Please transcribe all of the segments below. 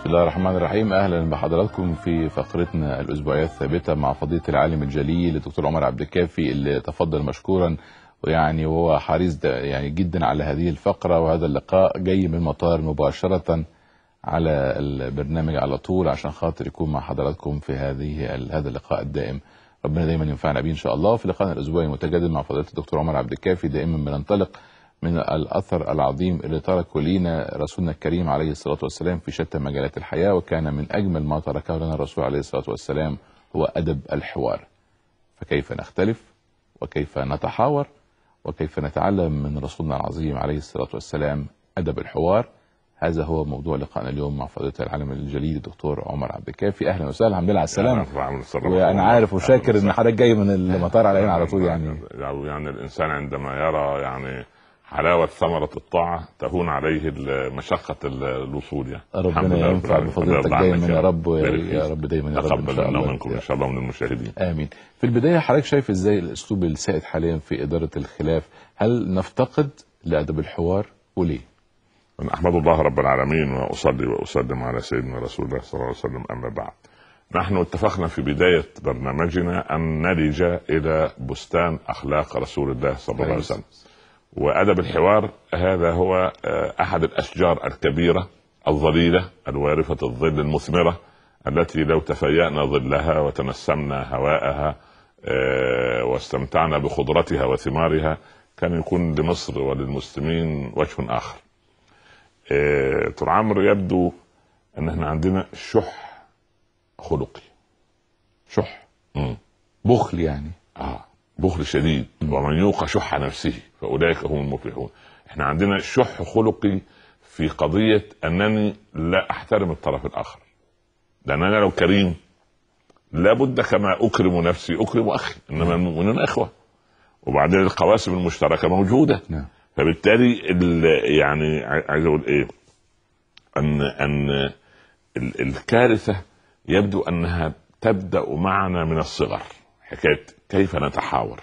بسم الله الرحمن الرحيم اهلا بحضراتكم في فقرتنا الاسبوعيه الثابته مع فضيله العالم الجليل الدكتور عمر عبد الكافي اللي تفضل مشكورا ويعني وهو حريص يعني جدا على هذه الفقره وهذا اللقاء جاي من المطار مباشره على البرنامج على طول عشان خاطر يكون مع حضراتكم في هذه هذا اللقاء الدائم ربنا دايما ينفعنا بيه ان شاء الله في لقائنا الاسبوعي المتجدد مع فضيله الدكتور عمر عبد الكافي دائما بننطلق من الأثر العظيم اللي تركه لينا رسولنا الكريم عليه الصلاة والسلام في شتى مجالات الحياة وكان من أجمل ما تركه لنا الرسول عليه الصلاة والسلام هو أدب الحوار فكيف نختلف وكيف نتحاور وكيف نتعلم من رسولنا العظيم عليه الصلاة والسلام أدب الحوار هذا هو موضوع لقائنا اليوم مع فضيلة العالم الجليل الدكتور عمر عبد الكافي أهلا وسهلا الحمد لله على السلامة وأنا عارف وشاكر إن حضرتك جاي من المطار علينا على طول يعني يعني الإنسان عندما يرى يعني حلاوة ثمرة الطاعة تهون عليه مشقة الوصول يعني ربنا ينفع بفضيلتك دايما يا رب يا رب دايما يا رب ان منا ومنكم ان شاء الله من المشاهدين امين في البداية حضرتك شايف ازاي الاسلوب السائد حاليا في ادارة الخلاف هل نفتقد لادب الحوار وليه؟ أنا أحمد الله رب العالمين وأصلي وأسلم على سيدنا رسول الله صلى الله عليه وسلم أما بعد نحن اتفقنا في بداية برنامجنا أن نلج إلى بستان أخلاق رسول الله صلى الله عليه وسلم وادب الحوار هذا هو آه، احد الاشجار الكبيره الظليله الوارفه الظل المثمره التي لو تفيأنا ظلها وتنسمنا هواءها آه، واستمتعنا بخضرتها وثمارها كان يكون لمصر وللمسلمين وجه اخر. طول آه، عمرو يبدو ان احنا عندنا شح خلقي. شح. بخل يعني. اه بخل شديد ومن يوق شح نفسه فاولئك هم المفلحون احنا عندنا شح خلقي في قضيه انني لا احترم الطرف الاخر لان انا لو كريم لابد كما اكرم نفسي اكرم اخي انما المؤمنون نعم. اخوه وبعدين القواسم المشتركه موجوده نعم. فبالتالي يعني عايز اقول ايه ان ان الكارثه يبدو انها تبدا معنا من الصغر حكايه كيف نتحاور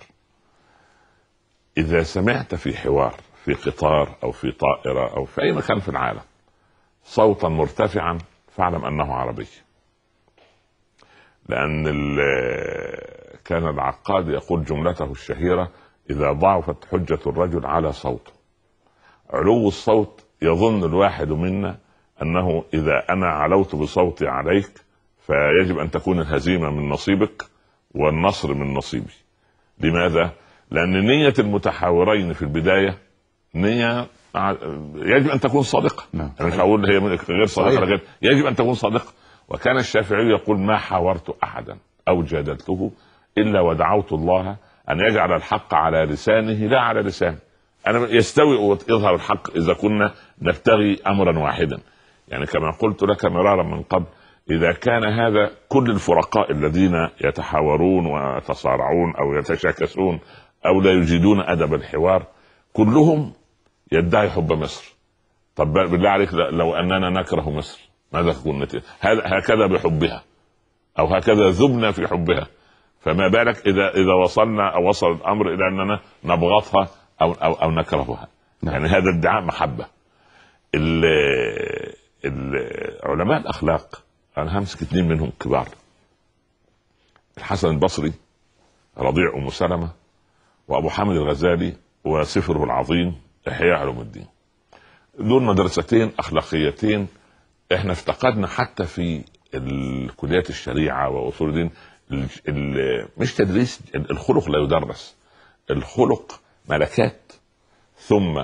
اذا سمعت في حوار في قطار او في طائره او في اي مكان في العالم صوتا مرتفعا فاعلم انه عربي لان كان العقاد يقول جملته الشهيره اذا ضعفت حجه الرجل على صوته علو الصوت يظن الواحد منا انه اذا انا علوت بصوتي عليك فيجب ان تكون الهزيمه من نصيبك والنصر من نصيبي لماذا لان نيه المتحاورين في البدايه نيه يجب ان تكون صادقه نعم. انا مش هقول هي غير صادقه لكن يجب ان تكون صادقه وكان الشافعي يقول ما حاورت احدا او جادلته الا ودعوت الله ان يجعل الحق على لسانه لا على لسانه انا يستوي ويظهر الحق اذا كنا نبتغي امرا واحدا يعني كما قلت لك مرارا من قبل إذا كان هذا كل الفرقاء الذين يتحاورون ويتصارعون أو يتشاكسون أو لا يجيدون أدب الحوار كلهم يدعي حب مصر طب بالله عليك لو أننا نكره مصر ماذا تكون هكذا بحبها أو هكذا ذبنا في حبها فما بالك إذا إذا وصلنا أو وصل الأمر إلى أننا نبغضها أو أو, أو نكرهها نعم. يعني هذا ادعاء محبة ال ال علماء الأخلاق انا همسك اثنين منهم كبار الحسن البصري رضيع ام سلمه وابو حامد الغزالي وسفره العظيم احياء علوم الدين دول مدرستين اخلاقيتين احنا افتقدنا حتى في الكليات الشريعه واصول الدين مش تدريس الخلق لا يدرس الخلق ملكات ثم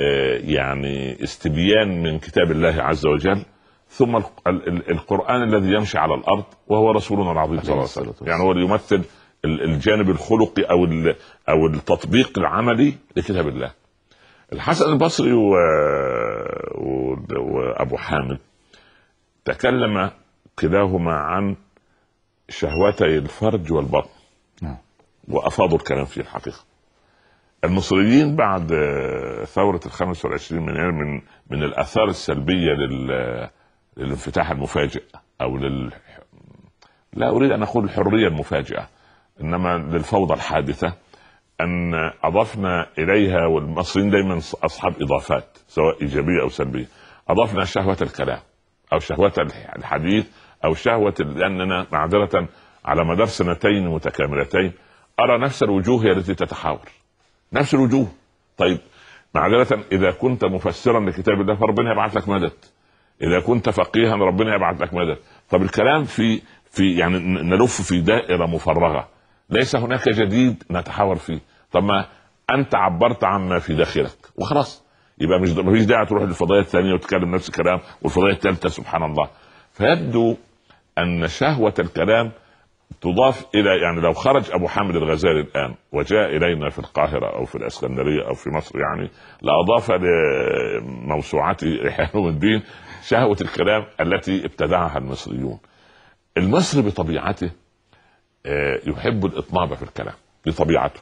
آه، يعني استبيان من كتاب الله عز وجل ثم القرآن الذي يمشي على الأرض وهو رسولنا العظيم صلى الله عليه وسلم يعني هو اللي يمثل الجانب الخلقي أو أو التطبيق العملي لكتاب الله الحسن البصري وأبو حامد تكلم كلاهما عن شهوتي الفرج والبطن نعم. وأفاضوا الكلام فيه الحقيقة المصريين بعد ثورة الخمس والعشرين من من من الآثار السلبية لل للانفتاح المفاجئ او لل لا اريد ان اقول الحريه المفاجئه انما للفوضى الحادثه ان اضفنا اليها والمصريين دايما اصحاب اضافات سواء ايجابيه او سلبيه اضفنا شهوه الكلام او شهوه الحديث او شهوه لاننا معذره على مدار سنتين متكاملتين ارى نفس الوجوه هي التي تتحاور نفس الوجوه طيب معذره اذا كنت مفسرا لكتاب الله فربنا يبعث لك مدد اذا كنت فقيها ربنا يبعث لك مدد طب الكلام في في يعني نلف في دائره مفرغه ليس هناك جديد نتحاور فيه طب ما انت عبرت عما في داخلك وخلاص يبقى مش مفيش داعي تروح للفضائيه الثانيه وتتكلم نفس الكلام والفضائيه الثالثه سبحان الله فيبدو ان شهوه الكلام تضاف الى يعني لو خرج ابو حامد الغزالي الان وجاء الينا في القاهره او في الاسكندريه او في مصر يعني لاضاف لموسوعته احياء الدين شهوه الكلام التي ابتدعها المصريون المصري بطبيعته آه، يحب الاطناب في الكلام بطبيعته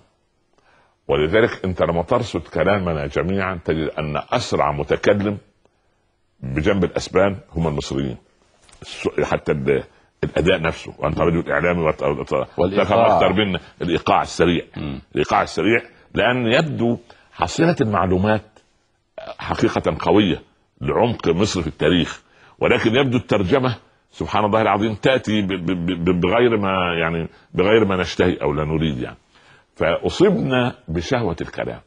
ولذلك انت لما ترصد كلامنا جميعا تجد ان اسرع متكلم بجنب الاسبان هم المصريين حتى الاداء نفسه وانت رجل اعلامي اكثر منا الايقاع السريع الايقاع السريع لان يبدو حصيله المعلومات حقيقه قويه لعمق مصر في التاريخ ولكن يبدو الترجمه سبحان الله العظيم تاتي بغير ما يعني بغير ما نشتهي او لا نريد يعني فاصبنا بشهوه الكلام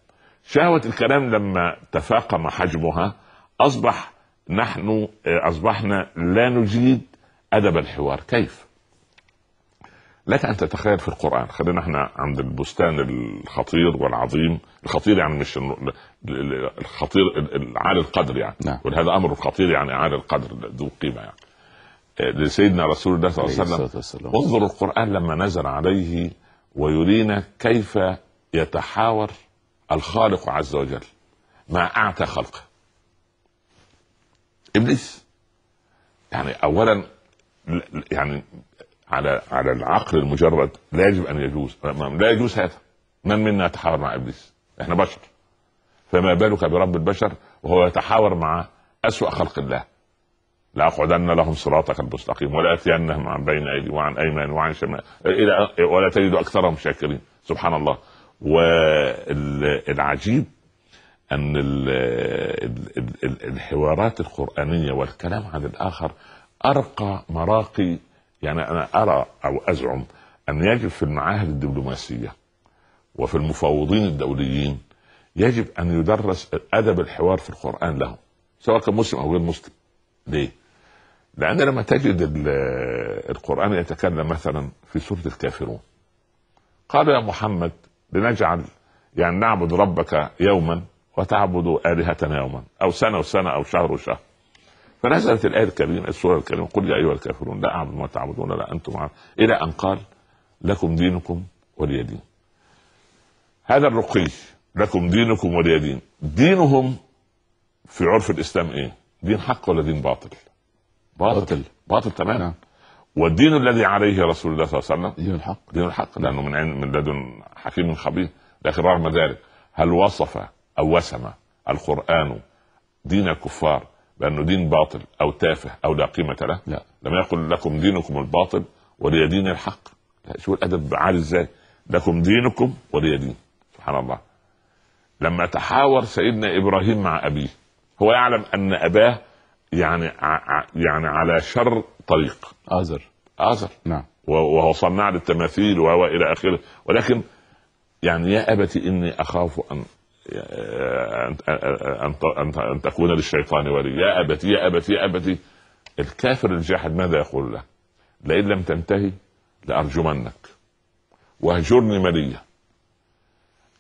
شهوه الكلام لما تفاقم حجمها اصبح نحن آه، اصبحنا لا نجيد ادب الحوار كيف لك ان تتخيل في القران خلينا احنا عند البستان الخطير والعظيم الخطير يعني مش الخطير عالي القدر يعني نعم. ولهذا امر خطير يعني عالي القدر ذو قيمه يعني آه، لسيدنا رسول الله صلى الله عليه وسلم انظر القران لما نزل عليه ويرينا كيف يتحاور الخالق عز وجل مع اعتى خلقه ابليس يعني اولا يعني على على العقل المجرد لا يجب ان يجوز لا يجوز هذا من منا يتحاور مع ابليس احنا بشر فما بالك برب البشر وهو يتحاور مع أسوأ خلق الله لأقعدن لهم صراطك المستقيم ولأتينهم عن بين أيدي وعن أيمان وعن شمال إلى ولا تجد أكثرهم شاكرين سبحان الله والعجيب أن الحوارات القرآنية والكلام عن الآخر أرقى مراقي يعني أنا أرى أو أزعم أن يجب في المعاهد الدبلوماسية وفي المفاوضين الدوليين يجب ان يدرس ادب الحوار في القران لهم سواء كان مسلم او غير مسلم ليه؟ لان لما تجد القران يتكلم مثلا في سوره الكافرون قال يا محمد لنجعل يعني نعبد ربك يوما وتعبد الهتنا يوما او سنه وسنه او شهر وشهر فنزلت الايه الكريمه السوره الكريمه قل يا ايها الكافرون لا اعبد ما تعبدون لا انتم عارف. الى ان قال لكم دينكم ولي دين هذا الرقي لكم دينكم ولي دين دينهم في عرف الاسلام ايه دين حق ولا دين باطل باطل باطل, باطل تماما نعم. والدين الذي عليه رسول الله صلى الله عليه وسلم دين الحق دين الحق لانه من عين من لدن حكيم خبير لكن رغم ذلك هل وصف او وسم القران دين الكفار بانه دين باطل او تافه او لا قيمه له؟ لا لم يقل لكم دينكم الباطل ولي دين الحق شو الادب عالي ازاي؟ لكم دينكم ولي دين سبحان الله لما تحاور سيدنا ابراهيم مع ابيه هو يعلم ان اباه يعني يعني على شر طريق اذر اذر نعم وهو صنع للتماثيل وهو الى اخره ولكن يعني يا ابت اني اخاف ان أن أن تكون للشيطان ولي يا أبتي يا أبتي يا أبتي الكافر الجاحد ماذا يقول له؟ لئن لم تنتهي لأرجمنك واهجرني مليا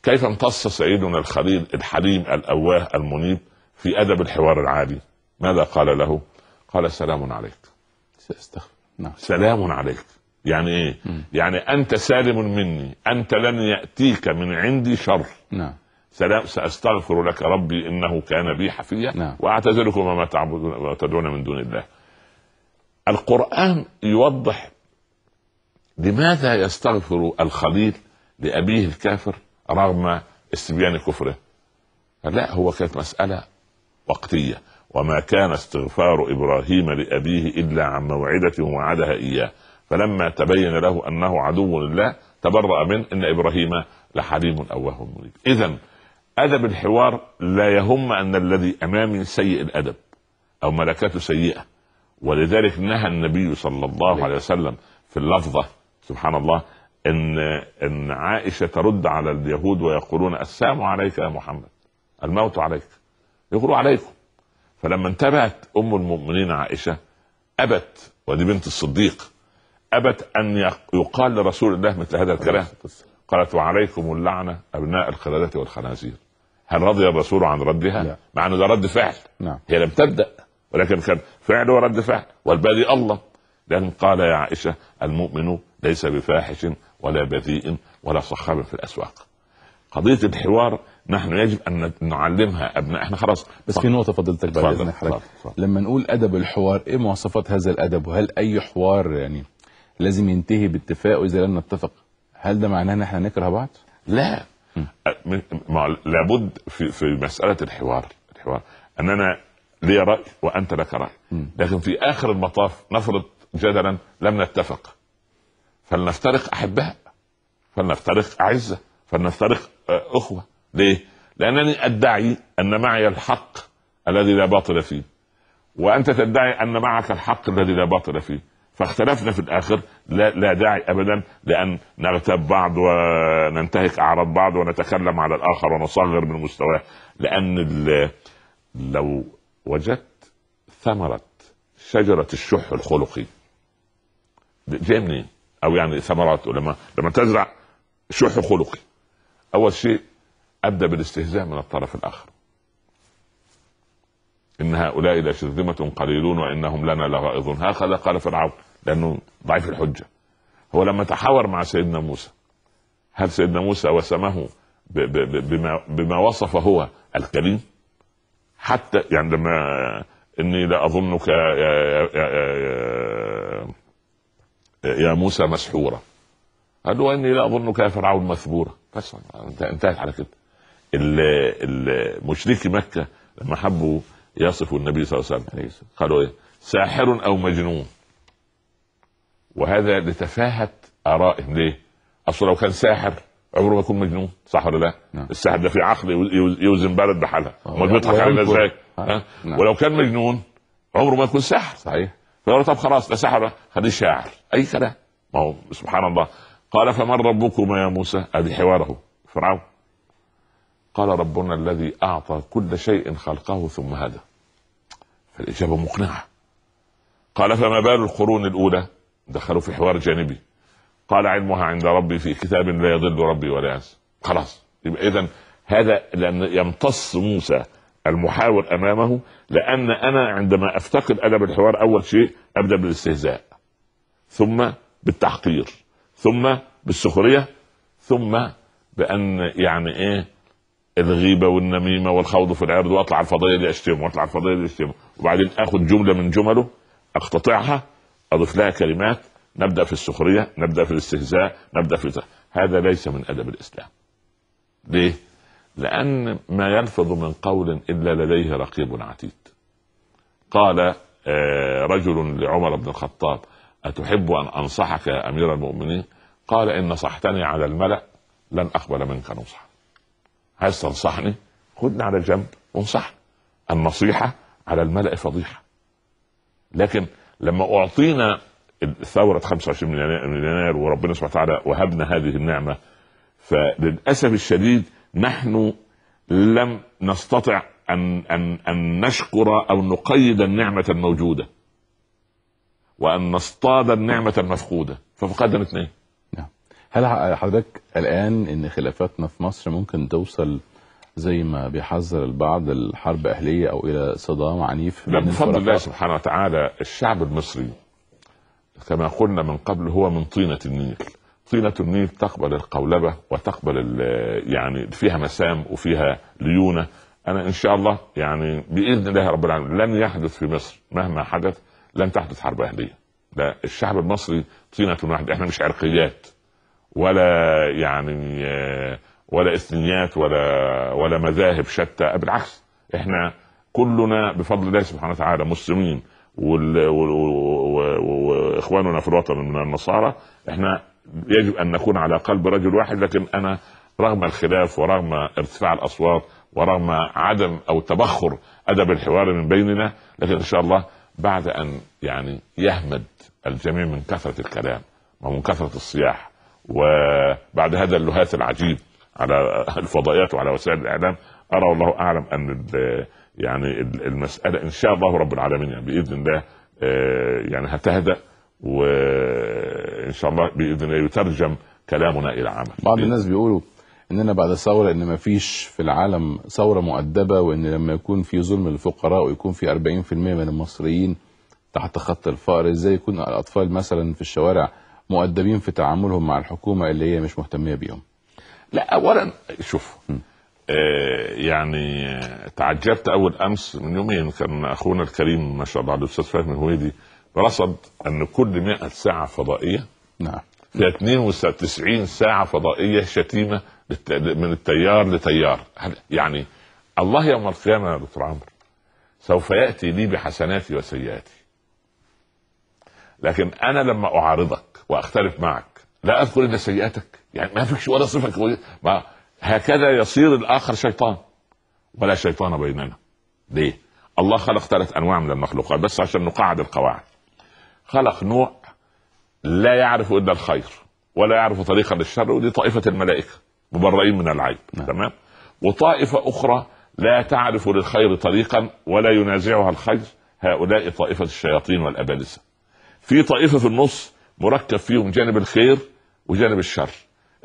كيف امتص سيدنا الخليل الحليم الاواه المنيب في ادب الحوار العادي ماذا قال له قال سلام عليك سأستغفر نعم. سلام عليك يعني ايه يعني انت سالم مني انت لن ياتيك من عندي شر نعم سلام ساستغفر لك ربي انه كان بي حفيا نعم. واعتذركم وما تعبدون وما تدعون من دون الله القران يوضح لماذا يستغفر الخليل لابيه الكافر رغم استبيان كفره لا هو كانت مسألة وقتية وما كان استغفار إبراهيم لأبيه إلا عن موعدة وعدها إياه فلما تبين له أنه عدو لله تبرأ منه إن إبراهيم لحليم أواه منيب إذا أدب الحوار لا يهم أن الذي أمامي سيء الأدب أو ملكاته سيئة ولذلك نهى النبي صلى الله عليه وسلم في اللفظة سبحان الله ان ان عائشه ترد على اليهود ويقولون السلام عليك يا محمد الموت عليك يقولوا عليكم فلما انتبهت ام المؤمنين عائشه ابت ودي بنت الصديق ابت ان يقال لرسول الله مثل هذا الكلام قالت وعليكم اللعنه ابناء القلاده والخنازير هل رضي الرسول عن ردها؟ لا. مع انه ده رد فعل نعم. هي لم تبدا ولكن كان فعل ورد فعل والبادي الله لكن قال يا عائشه المؤمن ليس بفاحش ولا بذيء ولا صخاب في الاسواق قضيه الحوار نحن يجب ان نعلمها ابناء احنا خلاص بس في نقطه فضلتك بعد اذن لما نقول ادب الحوار ايه مواصفات هذا الادب وهل اي حوار يعني لازم ينتهي باتفاق واذا لم نتفق هل ده معناه ان احنا نكره بعض لا ما لابد في في مساله الحوار الحوار اننا لي راي وانت لك راي لكن في اخر المطاف نفرض جدلا لم نتفق فلنفترق احباء فلنفترق اعزه فلنفترق آه، اخوه ليه؟ لانني ادعي ان معي الحق الذي لا باطل فيه وانت تدعي ان معك الحق الذي لا باطل فيه فاختلفنا في الاخر لا, لا داعي ابدا لان نغتاب بعض وننتهك اعراض بعض ونتكلم على الاخر ونصغر من مستواه لان لو وجدت ثمره شجره الشح الخلقي جاي منين؟ او يعني ثمراته لما لما تزرع شح خلقي اول شيء ابدا بالاستهزاء من الطرف الاخر ان هؤلاء لشرذمه قليلون وانهم لنا لغائظون هكذا قال فرعون لانه ضعيف الحجه هو لما تحاور مع سيدنا موسى هل سيدنا موسى وسمه بما, بما وصف هو الكريم حتى يعني لما اني لاظنك يا, يا, يا, يا, يا موسى مسحورة قال له إني لا أظنك يا فرعون مثبورة بس انتهت على كده مشركي مكة لما حبوا يصفوا النبي صلى الله عليه وسلم قالوا إيه ساحر أو مجنون وهذا لتفاهة آرائهم ليه؟ أصل لو كان ساحر عمره ما يكون مجنون صح ولا لا؟ نعم. الساحر ده في عقل يوزن بلد بحالها امال بيضحك علينا ازاي؟ نعم. ولو كان مجنون عمره ما يكون ساحر صحيح فقال طب خلاص ده سحرة خليه شاعر أي كلام ما هو سبحان الله قال فمن ربكما يا موسى أدي حواره فرعون قال ربنا الذي أعطى كل شيء خلقه ثم هدى فالإجابة مقنعة قال فما بال القرون الأولى دخلوا في حوار جانبي قال علمها عند ربي في كتاب لا يضل ربي ولا ينسى خلاص يبقى إذا هذا لأن يمتص موسى المحاور امامه لان انا عندما افتقد ادب الحوار اول شيء ابدا بالاستهزاء ثم بالتحقير ثم بالسخريه ثم بان يعني ايه الغيبه والنميمه والخوض في العرض واطلع الفضيه اللي اشتمه واطلع الفضيه اللي اشتمه وبعدين اخد جمله من جمله اقتطعها اضيف لها كلمات نبدا في السخريه نبدا في الاستهزاء نبدا في هذا ليس من ادب الاسلام ليه لأن ما يلفظ من قول إلا لديه رقيب عتيد قال آه، رجل لعمر بن الخطاب أتحب أن أنصحك يا أمير المؤمنين قال إن نصحتني على الملأ لن أقبل منك نصحا عايز تنصحني خذني على جنب وانصحني النصيحة على الملأ فضيحة لكن لما أعطينا ثورة 25 من يناير وربنا سبحانه وتعالى وهبنا هذه النعمة فللأسف الشديد نحن لم نستطع أن أن أن نشكر أو نقيد النعمة الموجودة وأن نصطاد النعمة المفقودة ففقدنا اثنين نعم. هل حضرتك الآن ان خلافاتنا في مصر ممكن توصل زي ما بيحذر البعض الحرب اهليه او الى صدام عنيف لا بفضل الله سبحانه وتعالى الشعب المصري كما قلنا من قبل هو من طينه النيل طينة النيل تقبل القولبة وتقبل يعني فيها مسام وفيها ليونة أنا إن شاء الله يعني بإذن الله رب العالمين لن يحدث في مصر مهما حدث لن تحدث حرب أهلية ده الشعب المصري طينة واحدة احنا مش عرقيات ولا يعني ولا إثنيات ولا ولا مذاهب شتى بالعكس احنا كلنا بفضل الله سبحانه وتعالى مسلمين واخواننا في الوطن من النصارى احنا يجب ان نكون على قلب رجل واحد لكن انا رغم الخلاف ورغم ارتفاع الاصوات ورغم عدم او تبخر ادب الحوار من بيننا لكن ان شاء الله بعد ان يعني يهمد الجميع من كثره الكلام ومن كثره الصياح وبعد هذا اللهاث العجيب على الفضائيات وعلى وسائل الاعلام ارى والله اعلم ان يعني المساله ان شاء الله رب العالمين يعني باذن الله آه، يعني هتهدأ وان شاء الله باذن الله يترجم كلامنا الى عمل بعض الناس بيقولوا اننا بعد ثوره ان ما فيش في العالم ثوره مؤدبه وان لما يكون في ظلم للفقراء ويكون في 40% من المصريين تحت خط الفقر ازاي يكون الاطفال مثلا في الشوارع مؤدبين في تعاملهم مع الحكومه اللي هي مش مهتميه بيهم لا اولا شوف آه يعني تعجبت اول امس من يومين كان اخونا الكريم ما شاء الله الاستاذ فهمي هويدي رصد ان كل 100 ساعه فضائيه نعم فيها 92 ساعه فضائيه شتيمه من التيار لتيار يعني الله يوم القيامه يا دكتور عمرو سوف ياتي لي بحسناتي وسيئاتي لكن انا لما اعارضك واختلف معك لا اذكر الا سيئاتك يعني ما فيكش ولا صفه كويسه ما هكذا يصير الاخر شيطان ولا شيطان بيننا ليه الله خلق ثلاث انواع من المخلوقات بس عشان نقعد القواعد خلق نوع لا يعرف الا الخير ولا يعرف طريقا للشر ودي طائفه الملائكه مبرئين من العيب نعم. تمام وطائفه اخرى لا تعرف للخير طريقا ولا ينازعها الخير هؤلاء طائفه الشياطين والابالسه في طائفه في النص مركب فيهم جانب الخير وجانب الشر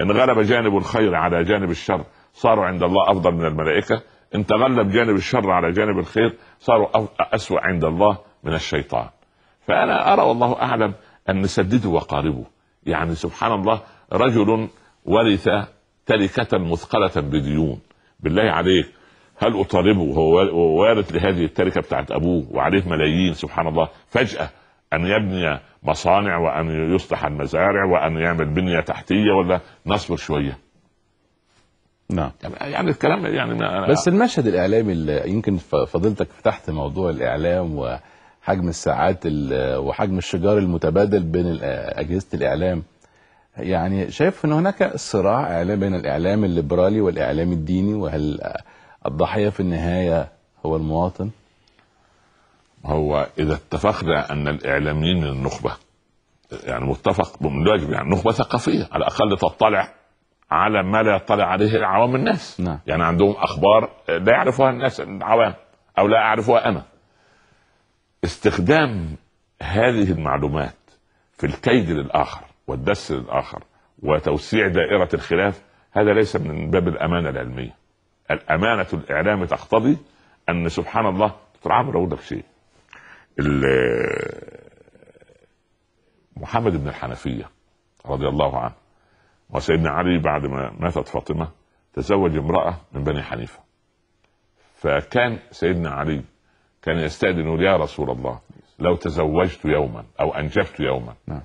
ان غلب جانب الخير على جانب الشر صاروا عند الله افضل من الملائكه ان تغلب جانب الشر على جانب الخير صاروا اسوا عند الله من الشيطان فأنا أرى والله أعلم أن نسدده وقاربه يعني سبحان الله رجل ورث تركة مثقلة بديون بالله عليك هل أطالبه هو وارث لهذه التركة بتاعت أبوه وعليه ملايين سبحان الله فجأة أن يبني مصانع وأن يصلح المزارع وأن يعمل بنية تحتية ولا نصبر شوية نعم يعني, يعني الكلام يعني ما بس المشهد الاعلامي اللي يمكن فضيلتك فتحت موضوع الاعلام و حجم الساعات وحجم الشجار المتبادل بين اجهزه الاعلام يعني شايف ان هناك صراع بين الاعلام الليبرالي والاعلام الديني وهل الضحيه في النهايه هو المواطن هو اذا اتفقنا ان الاعلاميين من النخبه يعني متفق من الواجب يعني نخبه ثقافيه على الاقل تطلع على ما لا يطلع عليه عوام الناس نعم. يعني عندهم اخبار لا يعرفها الناس العوام او لا اعرفها انا استخدام هذه المعلومات في الكيد للاخر والدس للاخر وتوسيع دائره الخلاف هذا ليس من باب الامانه العلميه. الامانه الاعلام تقتضي ان سبحان الله دكتور عمرو اقول لك شيء محمد بن الحنفيه رضي الله عنه وسيدنا علي بعد ما ماتت فاطمه تزوج امراه من بني حنيفه فكان سيدنا علي كان يستأذن يقول يا رسول الله لو تزوجت يوما أو أنجبت يوما نعم.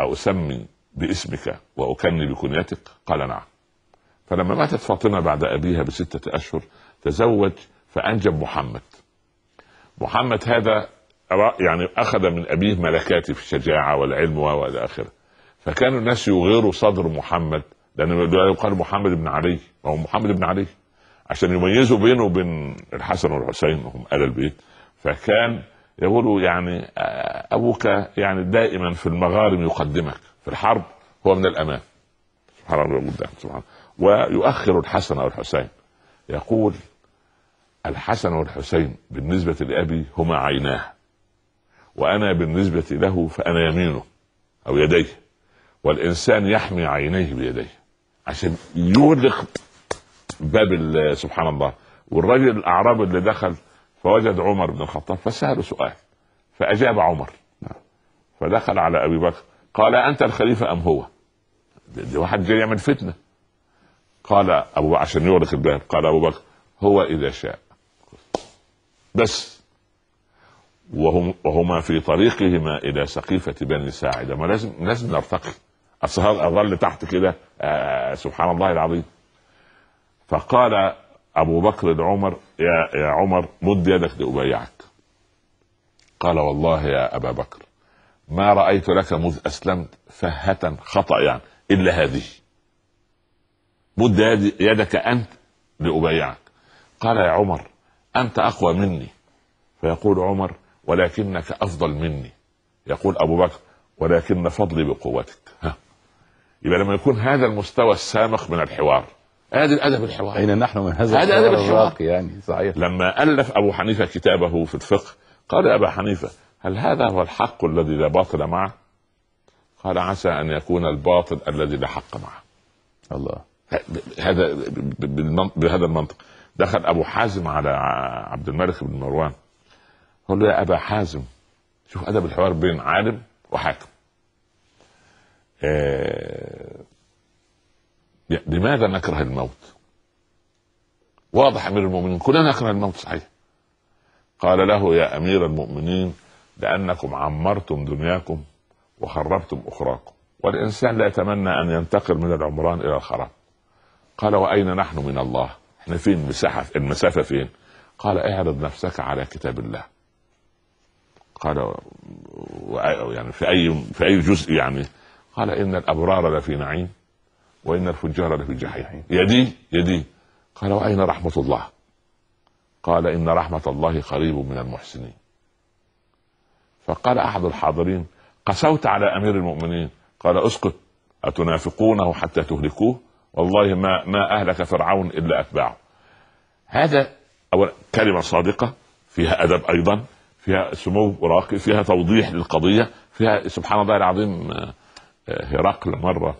أو أسمي باسمك وأكني بكنيتك قال نعم فلما ماتت فاطمة بعد أبيها بستة أشهر تزوج فأنجب محمد محمد هذا يعني أخذ من أبيه ملكات في الشجاعة والعلم وإلى آخره فكان الناس يغيروا صدر محمد لأنه يقال محمد بن علي وهو محمد بن علي عشان يميزوا بينه وبين الحسن والحسين هم آل البيت فكان يقولوا يعني آه، أبوك يعني دائما في المغارم يقدمك في الحرب هو من الأمام سبحان الله قدام سبحان ويؤخر الحسن والحسين يقول الحسن والحسين بالنسبة لأبي هما عيناه وأنا بالنسبة له فأنا يمينه أو يديه والإنسان يحمي عينيه بيديه عشان يورق باب سبحان الله والراجل الاعرابي اللي دخل فوجد عمر بن الخطاب فساله سؤال فاجاب عمر نعم. فدخل على ابي بكر قال انت الخليفه ام هو؟ ده واحد جاي يعمل فتنه قال ابو عشان يغلق الباب قال ابو بكر هو اذا شاء بس وهم وهما في طريقهما الى سقيفه بني ساعده ما لازم لازم نرتقي اصل اظل تحت كده آه سبحان الله العظيم فقال أبو بكر لعمر يا, يا عمر مد يدك لأبايعك قال والله يا أبا بكر ما رأيت لك مذ أسلمت فهة خطأ يعني إلا هذه مد يدك أنت لأبايعك قال يا عمر أنت أقوى مني فيقول عمر ولكنك أفضل مني يقول أبو بكر ولكن فضلي بقوتك ها. يبقى لما يكون هذا المستوى السامخ من الحوار هذا الادب الحوار اين نحن من هذا هذا ادب الحوار يعني صحيح لما الف ابو حنيفه كتابه في الفقه قال ابا حنيفه هل هذا هو الحق الذي لا باطل معه؟ قال عسى ان يكون الباطل الذي لا حق معه. الله هذا بهذا المنطق دخل ابو حازم على عبد الملك بن مروان قال له يا ابا حازم شوف ادب الحوار بين عالم وحاكم. آه لماذا نكره الموت واضح امير المؤمنين كلنا نكره الموت صحيح قال له يا امير المؤمنين لانكم عمرتم دنياكم وخربتم اخراكم والانسان لا يتمنى ان ينتقل من العمران الى الخراب قال واين نحن من الله احنا فين المساحه المسافه فين قال اعرض نفسك على كتاب الله قال يعني في اي في اي جزء يعني قال ان الابرار لفي نعيم وان الفجار لفي الجحيم يدي يدي قال واين رحمه الله قال ان رحمه الله قريب من المحسنين فقال احد الحاضرين قسوت على امير المؤمنين قال اسكت اتنافقونه حتى تهلكوه والله ما ما اهلك فرعون الا اتباعه هذا اولا كلمه صادقه فيها ادب ايضا فيها سمو راقي فيها توضيح للقضيه فيها سبحان الله العظيم آه، آه، هرقل مره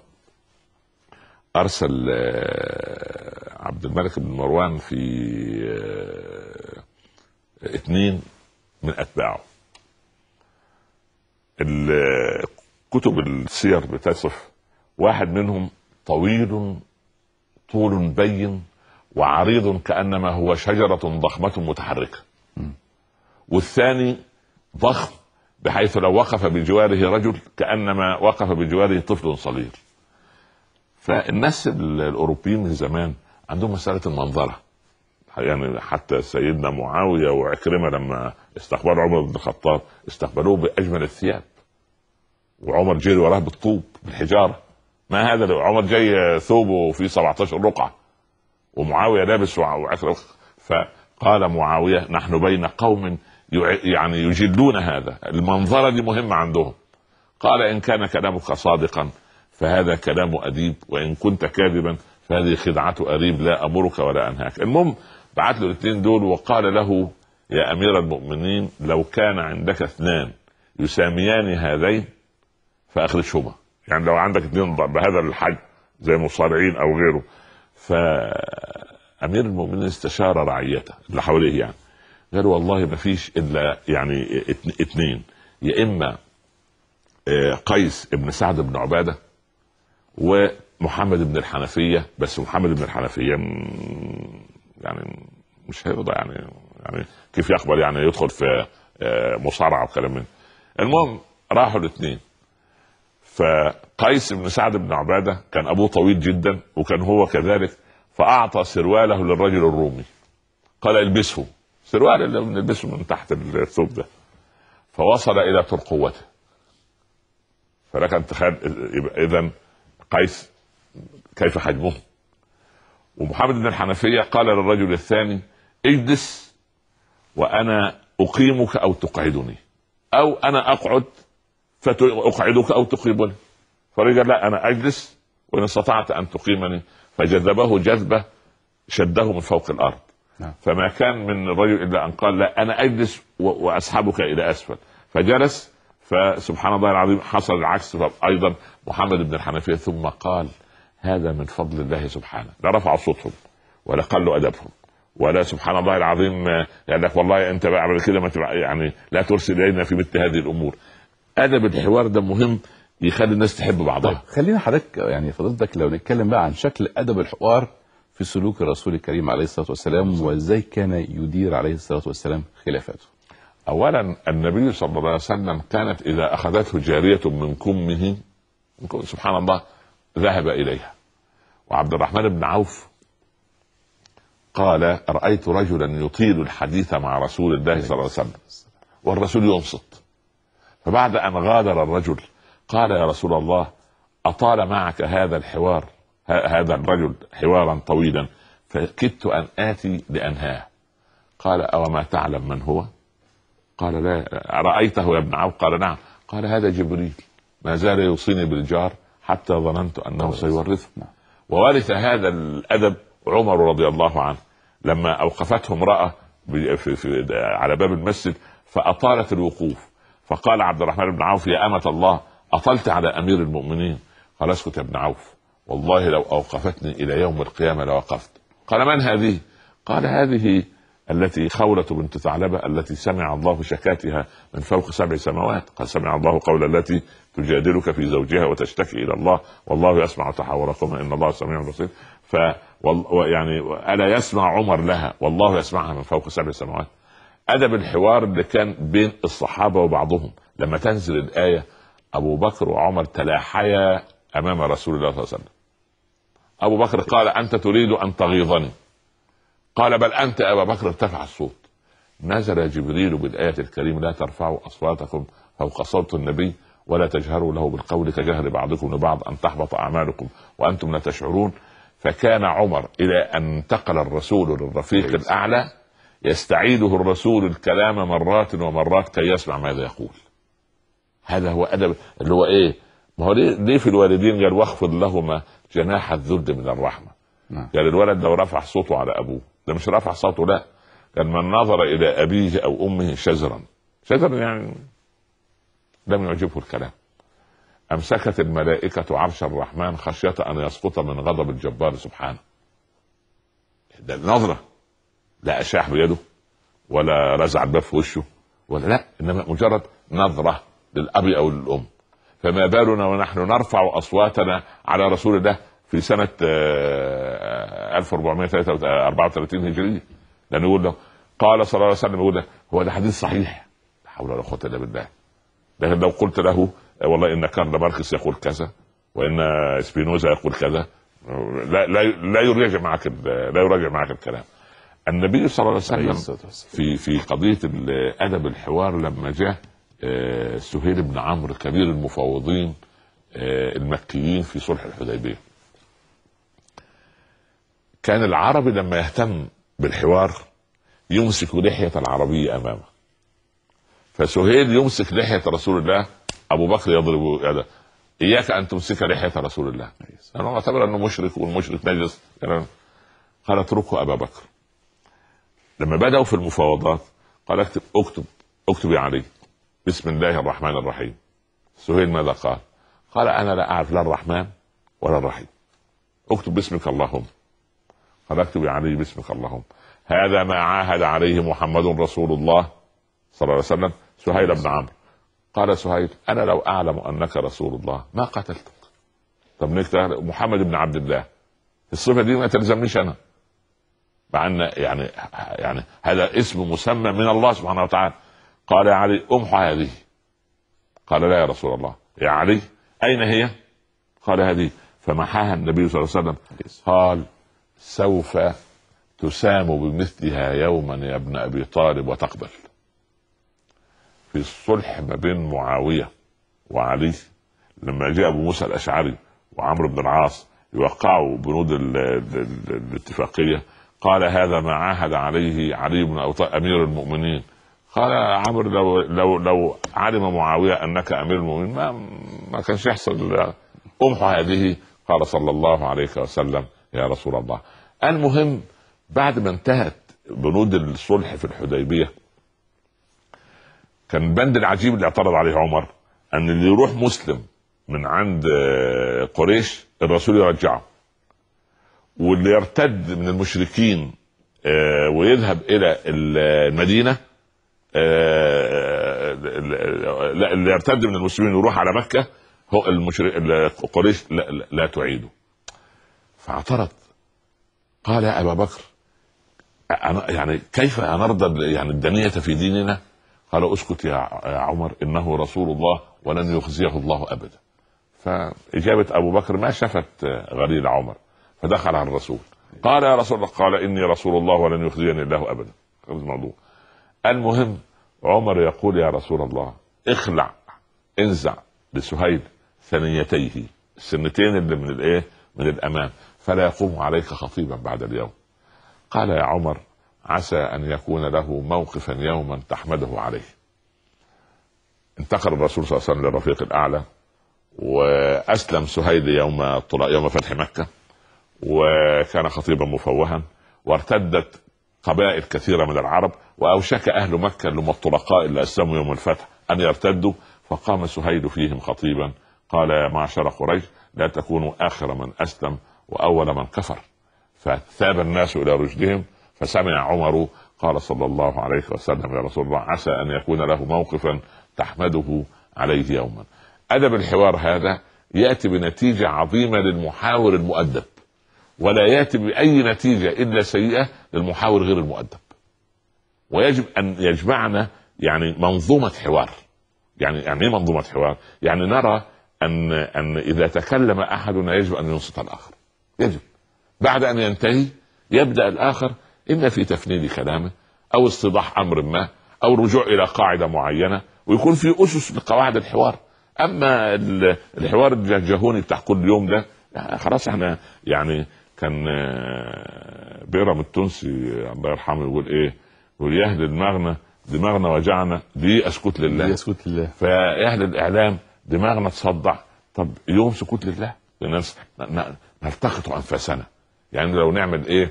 ارسل آه، عبد الملك بن مروان في اثنين آه، من اتباعه آه، كتب السير بتصف واحد منهم طويل طول بين وعريض كانما هو شجره ضخمه متحركه والثاني ضخم بحيث لو وقف بجواره رجل كانما وقف بجواره طفل صغير فالناس الاوروبيين من زمان عندهم مساله المنظره يعني حتى سيدنا معاويه وعكرمه لما استقبلوا عمر بن الخطاب استقبلوه باجمل الثياب وعمر جاي وراه بالطوب بالحجاره ما هذا لو عمر جاي ثوبه فيه 17 رقعه ومعاويه لابس وعكرمه فقال معاويه نحن بين قوم يعني يجلون هذا المنظره دي مهمه عندهم قال ان كان كلامك صادقا فهذا كلام أديب وإن كنت كاذبا فهذه خدعة أريب لا أمرك ولا أنهاك المهم بعت له الاثنين دول وقال له يا أمير المؤمنين لو كان عندك اثنان يساميان هذين فأخرجهما يعني لو عندك اثنين بهذا الحج زي مصارعين أو غيره فأمير المؤمنين استشار رعيته اللي حواليه يعني قال والله ما فيش إلا يعني اثنين يا إما آه، قيس ابن سعد بن عباده ومحمد بن الحنفيه بس محمد بن الحنفيه يعني مش هيرضى يعني يعني كيف يقبل يعني يدخل في آه، مصارعه وكلام من المهم راحوا الاثنين فقيس بن سعد بن عباده كان ابوه طويل جدا وكان هو كذلك فاعطى سرواله للرجل الرومي قال البسه سروال اللي بنلبسه من تحت الثوب ده فوصل الى ترقوته فلك ان تخيل اذا قيس كيف حجمه ومحمد بن الحنفية قال للرجل الثاني اجلس وأنا أقيمك أو تقعدني أو أنا أقعد فأقعدك أو تقيمني فرجل لا أنا أجلس وإن استطعت أن تقيمني فجذبه جذبة شده من فوق الأرض نعم. فما كان من الرجل إلا أن قال لا أنا أجلس وأسحبك إلى أسفل فجلس فسبحان الله العظيم حصل العكس ايضا محمد بن الحنفيه ثم قال هذا من فضل الله سبحانه لا رفعوا صوتهم ولا قلوا ادبهم ولا سبحان الله العظيم قال يعني لك والله انت بقى كده ما يعني لا ترسل الينا في مثل هذه الامور ادب الحوار ده مهم يخلي الناس تحب بعضها طيب، خلينا حضرتك يعني فضلتك لو نتكلم بقى عن شكل ادب الحوار في سلوك الرسول الكريم عليه الصلاه والسلام وازاي كان يدير عليه الصلاه والسلام خلافاته اولا النبي صلى الله عليه وسلم كانت اذا اخذته جاريه من كمه سبحان الله ذهب اليها وعبد الرحمن بن عوف قال رايت رجلا يطيل الحديث مع رسول الله صلى الله عليه وسلم والرسول ينصت فبعد ان غادر الرجل قال يا رسول الله اطال معك هذا الحوار هذا الرجل حوارا طويلا فكدت ان اتي لانهاه قال اوما تعلم من هو قال لا أرأيته يا ابن عوف قال نعم قال هذا جبريل ما زال يوصيني بالجار حتى ظننت أنه سيورثه نعم. وورث هذا الأدب عمر رضي الله عنه لما أوقفته امرأة في في على باب المسجد فأطالت الوقوف فقال عبد الرحمن بن عوف يا أمة الله أطلت على أمير المؤمنين قال اسكت يا ابن عوف والله لو أوقفتني إلى يوم القيامة لوقفت قال من هذه قال هذه التي خولة بنت ثعلبة التي سمع الله شكاتها من فوق سبع سماوات قد سمع الله قول التي تجادلك في زوجها وتشتكي إلى الله والله يسمع تحاوركما إن الله سميع بصير ف يعني ألا يسمع عمر لها والله يسمعها من فوق سبع سماوات أدب الحوار اللي كان بين الصحابة وبعضهم لما تنزل الآية أبو بكر وعمر تلاحيا أمام رسول الله صلى الله عليه وسلم أبو بكر قال أنت تريد أن تغيظني قال بل أنت أبا بكر ارتفع الصوت نزل جبريل بالآية الكريمة لا ترفعوا أصواتكم فوق صوت النبي ولا تجهروا له بالقول كجهر بعضكم لبعض أن تحبط أعمالكم وأنتم لا تشعرون فكان عمر إلى أن انتقل الرسول للرفيق الأعلى يستعيده الرسول الكلام مرات ومرات كي يسمع ماذا يقول هذا هو أدب اللي هو إيه ما هو ليه, ليه في الوالدين قال واخفض لهما جناح الذل من الرحمة نعم. قال الولد لو رفع صوته على أبوه ده مش رفع صوته لا كان من نظر الى ابيه او امه شزرا شزرا يعني لم يعجبه الكلام امسكت الملائكه عرش الرحمن خشيه ان يسقط من غضب الجبار سبحانه ده النظره لا اشاح بيده ولا رزع الباب في وشه ولا لا انما مجرد نظره للاب او للام فما بالنا ونحن نرفع اصواتنا على رسول الله في سنه 1434 آه، هجريه لان يقول له قال صلى الله عليه وسلم يقول له هو ده حديث صحيح لا حول ولا قوه الا بالله لكن لو قلت له آه، والله ان كارل ماركس يقول كذا وان سبينوزا يقول كذا لا لا لا يراجع معك لا يراجع معك الكلام النبي صلى الله عليه وسلم في في قضيه ادب الحوار لما جاء آه، سهيل بن عمرو كبير المفاوضين المكيين في صلح الحديبيه كان العربي لما يهتم بالحوار يمسك لحية العربي أمامه فسهيل يمسك لحية رسول الله أبو بكر يضرب يده إياك أن تمسك لحية رسول الله أنا اعتبر أنه مشرك والمشرك نجس قال اتركه أبا بكر لما بدأوا في المفاوضات قال اكتب اكتب اكتب يا علي بسم الله الرحمن الرحيم سهيل ماذا قال؟ قال أنا لا أعرف لا الرحمن ولا الرحيم اكتب باسمك اللهم فلكتب يعني باسمك اللهم هذا ما عاهد عليه محمد رسول الله صلى الله عليه وسلم سهيل بن عمرو قال سهيل انا لو اعلم انك رسول الله ما قتلتك طب نكتب محمد بن عبد الله الصفه دي ما تلزمنيش انا مع ان يعني يعني هذا اسم مسمى من الله سبحانه وتعالى قال يا علي امحو هذه قال لا يا رسول الله يا علي اين هي قال هذه فمحاها النبي صلى الله عليه وسلم قال سوف تسام بمثلها يوما يا ابن ابي طالب وتقبل في الصلح ما بين معاويه وعلي لما جاء ابو موسى الاشعري وعمرو بن العاص يوقعوا بنود الاتفاقيه قال هذا ما عاهد عليه علي بن امير المؤمنين قال عمرو لو لو لو علم معاويه انك امير المؤمنين ما ما كانش يحصل امحو هذه قال صلى الله عليه وسلم يا رسول الله المهم بعد ما انتهت بنود الصلح في الحديبيه كان بند العجيب اللي اعترض عليه عمر ان اللي يروح مسلم من عند آه، قريش الرسول يرجعه واللي يرتد من المشركين آه، ويذهب الى المدينه آه، لا اللي يرتد من المسلمين ويروح على مكه هو المشرك قريش لا, لا, لا تعيده فاعترض قال يا ابا بكر يعني كيف نرضى يعني الدنيه في ديننا؟ قال اسكت يا عمر انه رسول الله ولن يخزيه الله ابدا. فاجابه ابو بكر ما شفت غليل عمر فدخل على الرسول قال يا رسول الله قال اني رسول الله ولن يخزيني الله ابدا. الموضوع المهم عمر يقول يا رسول الله اخلع انزع لسهيل ثنيتيه السنتين اللي من الايه؟ من الامام فلا يقوم عليك خطيبا بعد اليوم قال يا عمر عسى ان يكون له موقفا يوما تحمده عليه انتقل الرسول صلى الله عليه وسلم للرفيق الاعلى واسلم سهيل يوم يوم فتح مكه وكان خطيبا مفوها وارتدت قبائل كثيره من العرب واوشك اهل مكه اللي هم الطلقاء اللي اسلموا يوم الفتح ان يرتدوا فقام سهيل فيهم خطيبا قال يا معشر قريش لا تكونوا اخر من اسلم وأول من كفر فثاب الناس إلى رشدهم فسمع عمر قال صلى الله عليه وسلم يا رسول الله عسى أن يكون له موقفا تحمده عليه يوما أدب الحوار هذا يأتي بنتيجة عظيمة للمحاور المؤدب ولا يأتي بأي نتيجة إلا سيئة للمحاور غير المؤدب ويجب أن يجمعنا يعني منظومة حوار يعني يعني ايه منظومه حوار؟ يعني نرى ان ان اذا تكلم احدنا يجب ان ينصت الاخر. يجب بعد أن ينتهي يبدأ الآخر إما في تفنيد كلامه أو استيضاح أمر ما أو رجوع إلى قاعدة معينة ويكون في أسس لقواعد الحوار أما الحوار الجهوني بتاع كل يوم ده خلاص احنا يعني كان آه، بيرم التونسي الله يرحمه يقول ايه يقول يهدي دماغنا دماغنا وجعنا دي اسكت لله دي اسكت لله فاهل الاعلام دماغنا تصدع طب يوم سكوت لله نلتقط انفاسنا يعني لو نعمل ايه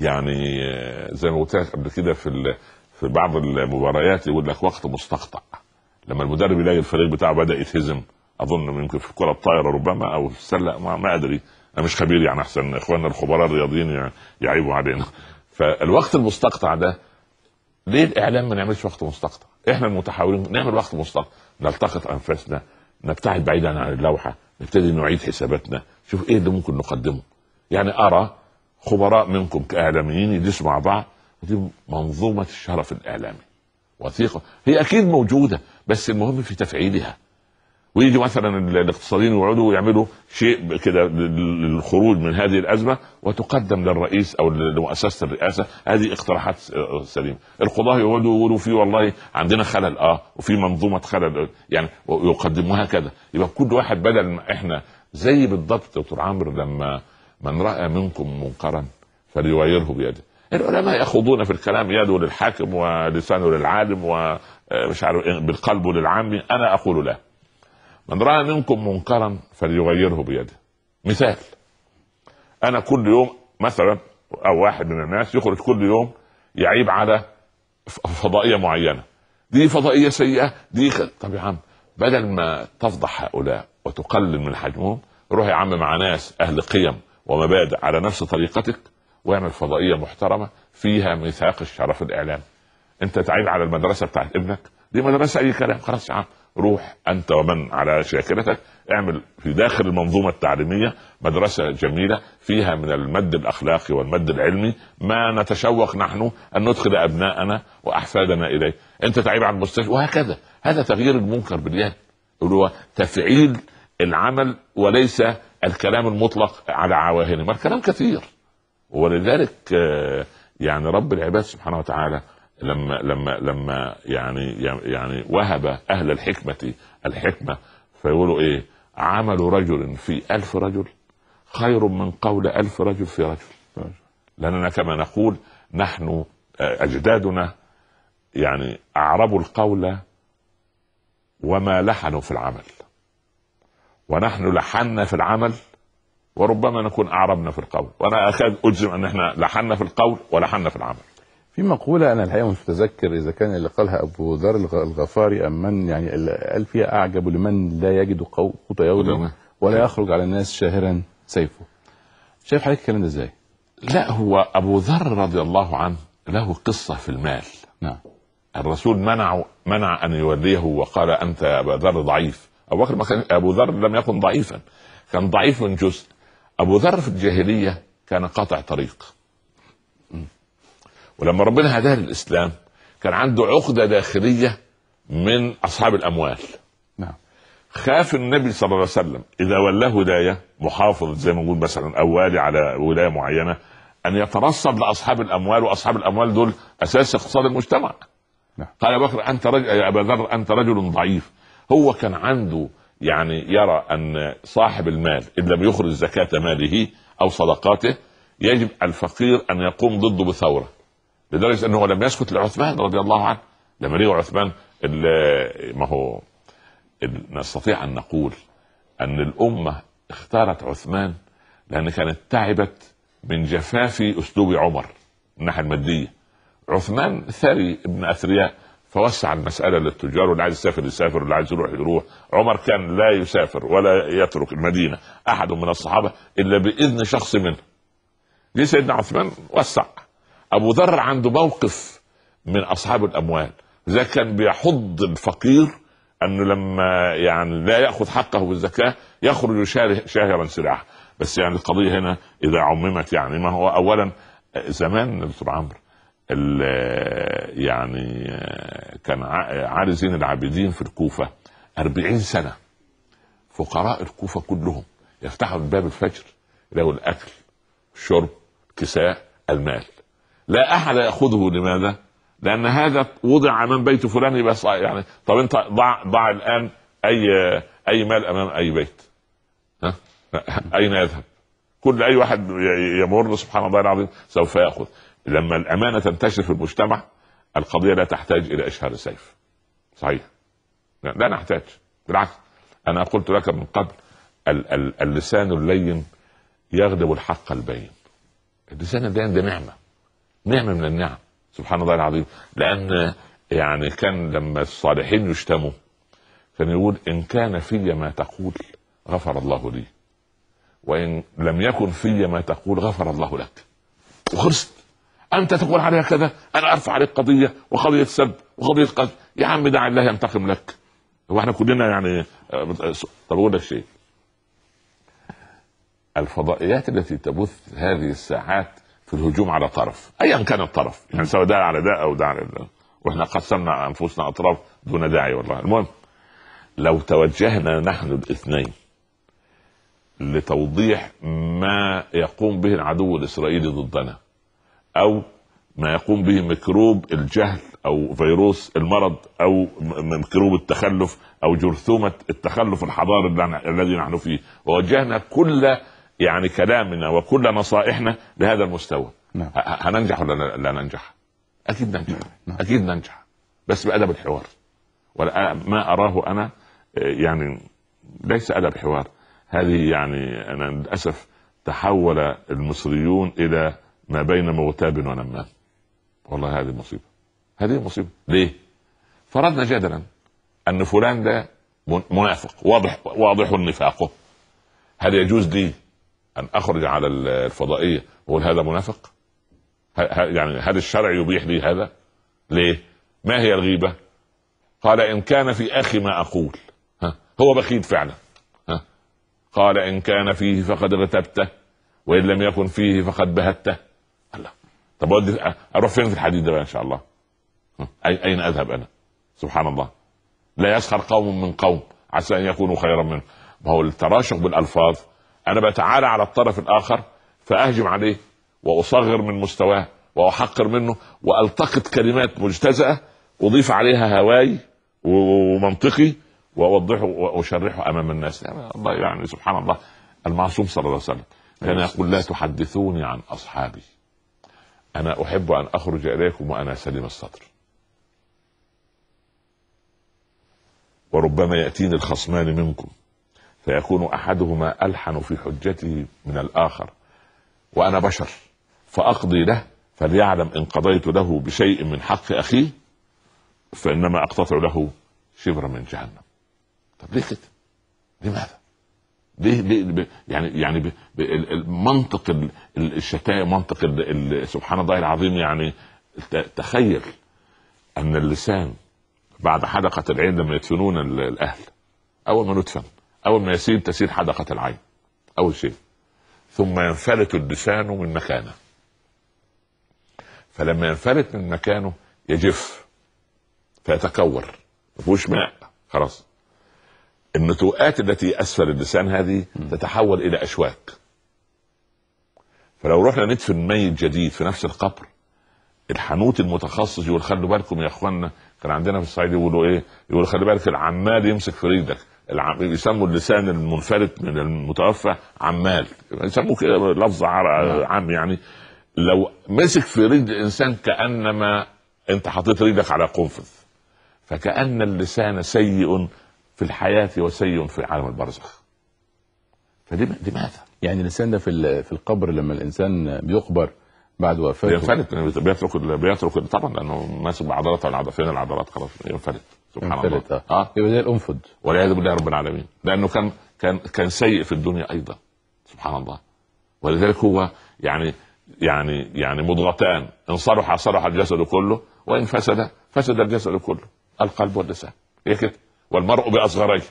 يعني آه، زي ما قلت لك قبل كده في في بعض المباريات يقول لك وقت مستقطع لما المدرب يلاقي الفريق بتاعه بدا يتهزم اظن يمكن في الكره الطائره ربما او في السله ما, ما ادري انا مش خبير يعني احسن اخواننا الخبراء الرياضيين يعيبوا علينا فالوقت المستقطع ده ليه الاعلام ما نعملش وقت مستقطع؟ احنا المتحاورين نعمل وقت مستقطع نلتقط انفاسنا نبتعد بعيدا عن اللوحه نبتدي نعيد حساباتنا شوف ايه اللي ممكن نقدمه يعني ارى خبراء منكم كاعلاميين يجلسوا مع بعض منظومه الشرف الاعلامي وثيقه هي اكيد موجوده بس المهم في تفعيلها ويجي مثلا الاقتصاديين يقعدوا ويعملوا شيء كده للخروج من هذه الازمه وتقدم للرئيس او لمؤسسه الرئاسه هذه اقتراحات آه، سليمه، القضاه يقعدوا يقولوا في والله عندنا خلل اه وفي منظومه خلل آه، يعني ويقدموها كذا، يبقى كل واحد بدل ما احنا زي بالضبط دكتور عمرو لما من راى منكم منكرا فليغيره بيده العلماء يخوضون في الكلام يده للحاكم ولسانه للعالم ومش آه، عارف إيه، بالقلب للعام انا اقول لا من راى منكم منكرا فليغيره بيده مثال انا كل يوم مثلا او واحد من الناس يخرج كل يوم يعيب على فضائيه معينه دي فضائيه سيئه دي خ... طب يا عم بدل ما تفضح هؤلاء وتقلل من حجمهم روح يا عم مع ناس اهل قيم ومبادئ على نفس طريقتك واعمل فضائيه محترمه فيها ميثاق الشرف الاعلامي انت تعيب على المدرسه بتاعت ابنك دي مدرسه اي كلام خلاص يا عم روح انت ومن على شاكلتك اعمل في داخل المنظومه التعليميه مدرسه جميله فيها من المد الاخلاقي والمد العلمي ما نتشوق نحن ان ندخل ابناءنا واحفادنا اليه انت تعيب على المستشفى وهكذا هذا تغيير المنكر باليد هو تفعيل العمل وليس الكلام المطلق على عواهنه ما الكلام كثير ولذلك آه، يعني رب العباد سبحانه وتعالى لما لما لما يعني يعني وهب اهل الحكمه الحكمه فيقولوا ايه عمل رجل في ألف رجل خير من قول ألف رجل في رجل لأننا كما نقول نحن آه، أجدادنا يعني أعربوا القول وما لحنوا في العمل ونحن لحنا في العمل وربما نكون اعربنا في القول وانا اكاد اجزم ان احنا لحنا في القول ولحنا في العمل في مقولة أنا الحقيقة مش متذكر إذا كان اللي قالها أبو ذر الغفاري أم من يعني قال فيها أعجب لمن لا يجد قوت يوم ولا يخرج على الناس شاهرا سيفه. شايف حضرتك الكلام ده إزاي؟ لا هو أبو ذر رضي الله عنه له قصة في المال. نعم. الرسول منع منع أن يوليه وقال أنت يا أبا ذر ضعيف ابو بكر كان ابو ذر لم يكن ضعيفا كان ضعيف من جزء ابو ذر في الجاهليه كان قاطع طريق ولما ربنا هداه للاسلام كان عنده عقده داخليه من اصحاب الاموال نعم خاف النبي صلى الله عليه وسلم اذا ولاه ولايه محافظ زي ما نقول مثلا او والي على ولايه معينه ان يترصد لاصحاب الاموال واصحاب الاموال دول اساس اقتصاد المجتمع نعم. قال ابو بكر انت رجل يا ابا ذر انت رجل ضعيف هو كان عنده يعني يرى ان صاحب المال ان لم يخرج زكاه ماله او صدقاته يجب الفقير ان يقوم ضده بثوره لدرجه انه لم يسكت لعثمان رضي الله عنه لما رجع عثمان ما هو نستطيع ان نقول ان الامه اختارت عثمان لان كانت تعبت من جفاف اسلوب عمر من الناحيه الماديه عثمان ثري ابن اثرياء فوسع المساله للتجار واللي عايز يسافر يسافر واللي عايز يروح يروح عمر كان لا يسافر ولا يترك المدينه احد من الصحابه الا باذن شخص منه جه سيدنا عثمان وسع ابو ذر عنده موقف من اصحاب الاموال ذا كان بيحض الفقير انه لما يعني لا ياخذ حقه في الزكاه يخرج شاهرا سلاحا بس يعني القضيه هنا اذا عممت يعني ما هو اولا زمان دكتور عمرو يعني كان علي زين العابدين في الكوفة أربعين سنة فقراء الكوفة كلهم يفتحوا الباب الفجر يلاقوا الأكل الشرب كساء المال لا أحد يأخذه لماذا؟ لأن هذا وضع أمام بيت فلان يبقى يعني طب أنت ضع ضع الآن أي أي مال أمام أي بيت ها؟ أين يذهب؟ كل أي واحد يمر سبحان الله العظيم سوف يأخذ لما الامانه تنتشر في المجتمع القضيه لا تحتاج الى اشهار سيف صحيح لا نحتاج بالعكس انا قلت لك من قبل اللسان اللين يغلب الحق البين اللسان اللين ده نعمه نعمه من النعم سبحان الله العظيم لان يعني كان لما الصالحين يشتموا كان يقول ان كان في ما تقول غفر الله لي وان لم يكن في ما تقول غفر الله لك وخلصت انت تقول علي كذا انا ارفع عليك قضيه وقضيه سب وقضيه قتل يا عم دع الله ينتقم لك هو احنا كلنا يعني آه، طب اقول لك شيء الفضائيات التي تبث هذه الساعات في الهجوم على طرف ايا كان الطرف يعني سواء ده على ده او ده على ده واحنا قسمنا انفسنا اطراف دون داعي والله المهم لو توجهنا نحن الاثنين لتوضيح ما يقوم به العدو الاسرائيلي ضدنا او ما يقوم به ميكروب الجهل او فيروس المرض او ميكروب التخلف او جرثومه التخلف الحضاري الذي نحن فيه ووجهنا كل يعني كلامنا وكل نصائحنا لهذا المستوى نعم. هننجح ولا لا ننجح اكيد ننجح نعم. نعم. اكيد ننجح بس بادب الحوار ولا ما اراه انا آه، يعني ليس ادب حوار هذه يعني انا للاسف تحول المصريون الى ما بين مغتاب ونمام والله هذه مصيبة هذه مصيبة ليه فرضنا جدلا أن فلان ده منافق واضح واضح نفاقه هل يجوز لي أن أخرج على الفضائية وأقول هذا منافق يعني هل الشرع يبيح لي هذا ليه ما هي الغيبة قال إن كان في أخي ما أقول ها هو بخيل فعلا ها قال إن كان فيه فقد اغتبته وإن لم يكن فيه فقد بهته الله طب اودي اروح فين في الحديد بقى ان شاء الله اين اذهب انا سبحان الله لا يسخر قوم من قوم عسى ان يكونوا خيرا منهم ما هو التراشق بالالفاظ انا بتعالى على الطرف الاخر فاهجم عليه واصغر من مستواه واحقر منه والتقط كلمات مجتزاه اضيف عليها هواي ومنطقي واوضحه واشرحه امام الناس يعني الله يعني سبحان الله المعصوم صلى الله عليه وسلم كان أيوة. يقول لا تحدثوني عن اصحابي أنا أحب أن أخرج إليكم وأنا سليم الصدر وربما يأتيني الخصمان منكم فيكون أحدهما ألحن في حجته من الآخر وأنا بشر فأقضي له فليعلم إن قضيت له بشيء من حق أخيه فإنما أقتطع له شبرا من جهنم طب ليه كده؟ لماذا؟ ليه ليه يعني يعني بي منطق الشتايم منطق سبحان الله العظيم يعني تخيل ان اللسان بعد حدقه العين لما يدفنون الاهل اول ما ندفن اول ما يسير تسير حدقه العين اول شيء ثم ينفلت اللسان من مكانه فلما ينفلت من مكانه يجف فيتكور ما فيهوش ماء خلاص النتوءات التي اسفل اللسان هذه تتحول الى اشواك فلو رحنا ندفن ميت جديد في نفس القبر الحانوت المتخصص يقول خلوا بالكم يا اخواننا كان عندنا في الصعيد يقولوا ايه؟ يقولوا خلي بالك العمال يمسك في رجلك العم... يسموا اللسان المنفلت من المتوفى عمال يسموه كده لفظ نعم. عام يعني لو مسك في ريد الانسان كانما انت حطيت رجلك على قنفذ فكان اللسان سيء في الحياة وسيء في عالم البرزخ فلماذا؟ يعني الانسان ده في في القبر لما الانسان بيقبر بعد وفاته بينفلت بيترك بيترك طبعا لانه ماسك بعضلاته فين العضلات خلاص ينفلت سبحان ينفلت الله آه. اه يبقى زي الانفض والعياذ بالله رب العالمين لانه كان كان كان سيء في الدنيا ايضا سبحان الله ولذلك هو يعني يعني يعني مضغتان ان صرح صرح الجسد كله وان فسد فسد الجسد كله القلب واللسان هي إيه كده والمرء باصغريه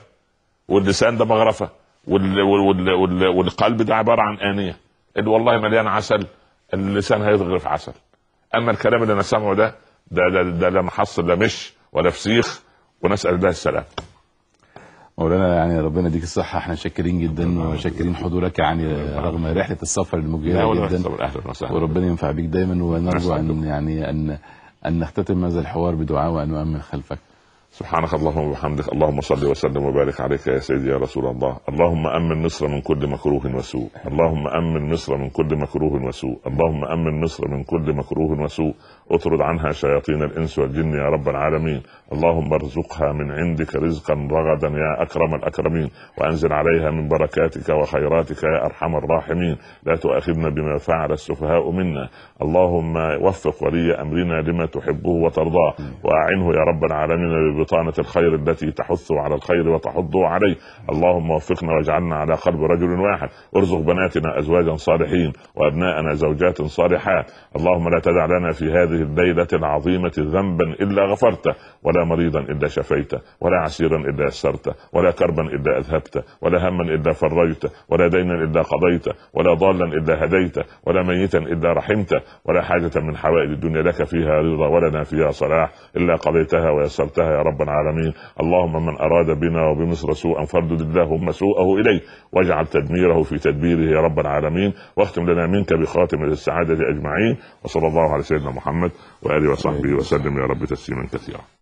واللسان ده مغرفه وال وال وال والقلب ده عباره عن انيه اللي والله مليان عسل اللسان هيغرف عسل اما الكلام اللي انا سامعه ده ده ده, ده لا محصل لا مش ولا فسيخ ونسال الله السلام مولانا يعني ربنا يديك الصحة احنا شاكرين جدا وشاكرين حضورك يعني رغم رحلة السفر المجهدة جدا وربنا ينفع بيك دايما ونرجو ان يعني ان ان نختتم هذا الحوار بدعاء وان نؤمن خلفك سبحانك اللهم وبحمدك اللهم صل وسلم وبارك عليك يا سيدي يا رسول الله اللهم امن مصر من كل مكروه وسوء اللهم امن مصر من كل مكروه وسوء اللهم امن مصر من كل مكروه وسوء اطرد عنها شياطين الانس والجن يا رب العالمين اللهم ارزقها من عندك رزقا رغدا يا اكرم الاكرمين وانزل عليها من بركاتك وخيراتك يا ارحم الراحمين لا تؤاخذنا بما فعل السفهاء منا اللهم وفق ولي امرنا لما تحبه وترضاه واعنه يا رب العالمين ببطانه الخير التي تحثه على الخير وتحضه عليه اللهم وفقنا واجعلنا على قلب رجل واحد ارزق بناتنا ازواجا صالحين وابناءنا زوجات صالحات اللهم لا تدع لنا في هذه هذه الليلة العظيمة ذنبا إلا غفرته ولا مريضا إلا شفيته ولا عسيرا إلا يسرته ولا كربا إلا أذهبته ولا هما إلا فرجته ولا دينا إلا قضيته ولا ضالا إلا هديته ولا ميتا إلا رحمته ولا حاجة من حوائج الدنيا لك فيها رضا ولنا فيها صلاح إلا قضيتها ويسرتها يا رب العالمين اللهم من أراد بنا وبمصر سوءا فردد اللهم سوءه إليه واجعل تدميره في تدبيره يا رب العالمين واختم لنا منك بخاتم السعادة أجمعين وصلى الله على سيدنا محمد محمد وآله وصحبه وسلم يا رب تسليما كثيرا